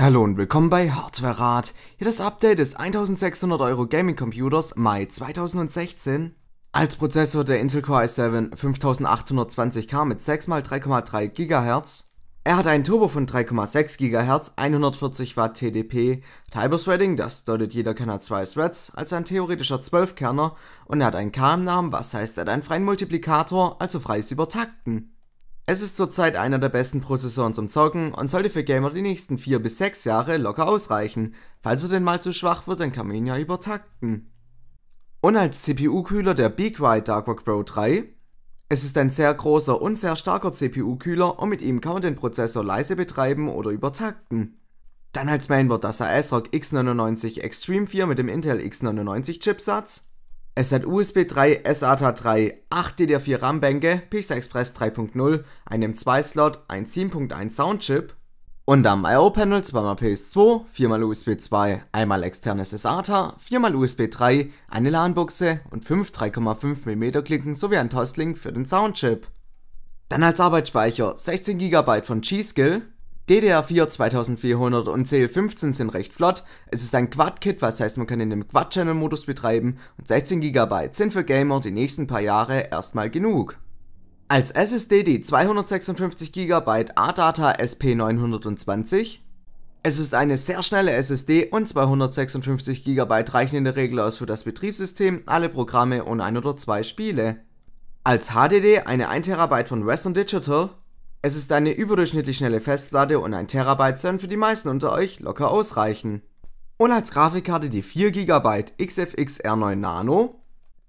Hallo und willkommen bei Hardware-Rat. Hier das Update des 1600 Euro Gaming Computers Mai 2016. Als Prozessor der Intel Core i7 5820K mit 6x3,3 GHz. Er hat einen Turbo von 3,6 GHz, 140 Watt TDP, tiber threading das bedeutet jeder Kerner zwei Threads, also ein theoretischer 12-Kerner und er hat einen K Namen, was heißt er hat einen freien Multiplikator, also freies Übertakten. Es ist zurzeit einer der besten Prozessoren zum Zocken und sollte für Gamer die nächsten 4 bis 6 Jahre locker ausreichen. Falls er denn mal zu schwach wird, dann kann man ihn ja übertakten. Und als CPU-Kühler der BeakWide Darkwalk Pro 3. Es ist ein sehr großer und sehr starker CPU-Kühler und mit ihm kann man den Prozessor leise betreiben oder übertakten. Dann als Mainboard das ASRock X99 Extreme 4 mit dem Intel X99 Chipsatz es hat USB 3, SATA 3, 8 DDR4 RAM-Bänke, PCI Express 3.0, einen M2-Slot, ein 7.1 Soundchip und am I.O.-Panel 2x PS2, 4x USB 2, einmal externes SATA, 4x USB 3, eine LAN-Buchse und 5 3,5mm Klinken sowie ein Toslink für den Soundchip. Dann als Arbeitsspeicher 16 GB von G-Skill, DDR4 2400 und ce 15 sind recht flott. Es ist ein Quad-Kit, was heißt, man kann in dem Quad-Channel-Modus betreiben und 16 GB sind für Gamer die nächsten paar Jahre erstmal genug. Als SSD die 256 GB ADATA SP920. Es ist eine sehr schnelle SSD und 256 GB reichen in der Regel aus für das Betriebssystem, alle Programme und ein oder zwei Spiele. Als HDD eine 1 TB von Western Digital es ist eine überdurchschnittlich schnelle Festplatte und ein Terabyte sollen für die meisten unter euch locker ausreichen. Und als Grafikkarte die 4 GB XFX R9 Nano.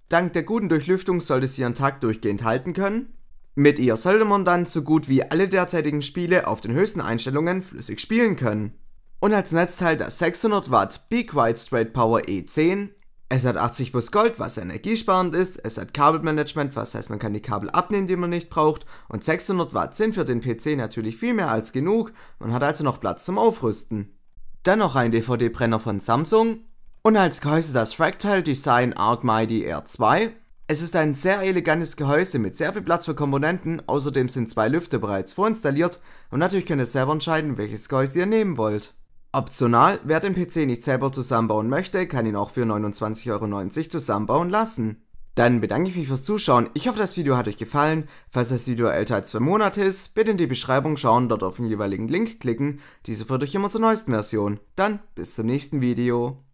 Dank der guten Durchlüftung sollte sie ihren Takt durchgehend halten können. Mit ihr sollte man dann so gut wie alle derzeitigen Spiele auf den höchsten Einstellungen flüssig spielen können. Und als Netzteil das 600 Watt Be Wide Straight Power E10 es hat 80 plus Gold, was energiesparend ist. Es hat Kabelmanagement, was heißt, man kann die Kabel abnehmen, die man nicht braucht. Und 600 Watt sind für den PC natürlich viel mehr als genug. Man hat also noch Platz zum Aufrüsten. Dann noch ein DVD-Brenner von Samsung. Und als Gehäuse das Fractile Design Arc Mighty R2. Es ist ein sehr elegantes Gehäuse mit sehr viel Platz für Komponenten, außerdem sind zwei Lüfte bereits vorinstalliert und natürlich könnt ihr selber entscheiden, welches Gehäuse ihr nehmen wollt. Optional, wer den PC nicht selber zusammenbauen möchte, kann ihn auch für 29,90 Euro zusammenbauen lassen. Dann bedanke ich mich fürs Zuschauen, ich hoffe das Video hat euch gefallen, falls das Video älter als 2 Monate ist, bitte in die Beschreibung schauen, dort auf den jeweiligen Link klicken, diese führt euch immer zur neuesten Version. Dann bis zum nächsten Video.